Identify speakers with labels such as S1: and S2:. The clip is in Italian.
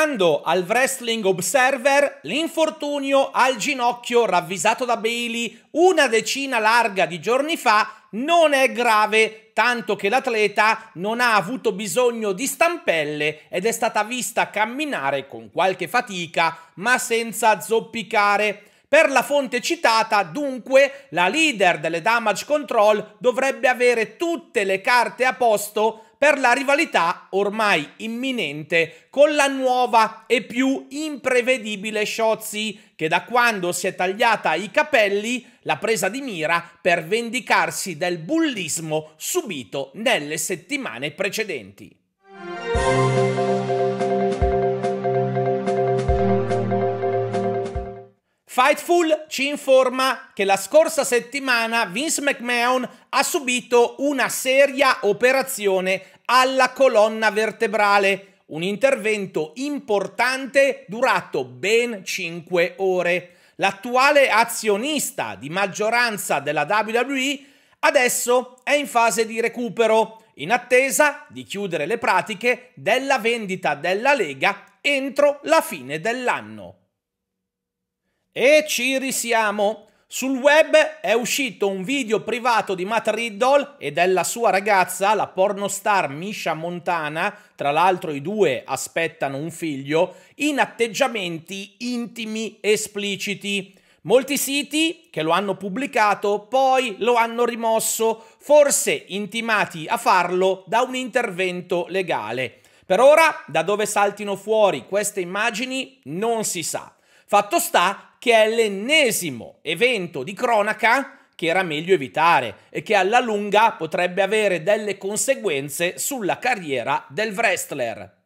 S1: Stando al Wrestling Observer, l'infortunio al ginocchio ravvisato da Bailey una decina larga di giorni fa non è grave, tanto che l'atleta non ha avuto bisogno di stampelle ed è stata vista camminare con qualche fatica, ma senza zoppicare. Per la fonte citata, dunque, la leader delle Damage Control dovrebbe avere tutte le carte a posto per la rivalità ormai imminente con la nuova e più imprevedibile Shotzi che da quando si è tagliata i capelli l'ha presa di mira per vendicarsi del bullismo subito nelle settimane precedenti. Fightful ci informa che la scorsa settimana Vince McMahon ha subito una seria operazione alla colonna vertebrale, un intervento importante durato ben 5 ore. L'attuale azionista di maggioranza della WWE adesso è in fase di recupero, in attesa di chiudere le pratiche della vendita della Lega entro la fine dell'anno. E ci risiamo! Sul web è uscito un video privato di Matt Riddle e della sua ragazza, la pornostar Misha Montana, tra l'altro i due aspettano un figlio, in atteggiamenti intimi espliciti. Molti siti che lo hanno pubblicato poi lo hanno rimosso, forse intimati a farlo da un intervento legale. Per ora, da dove saltino fuori queste immagini non si sa. Fatto sta che è l'ennesimo evento di cronaca che era meglio evitare e che alla lunga potrebbe avere delle conseguenze sulla carriera del wrestler.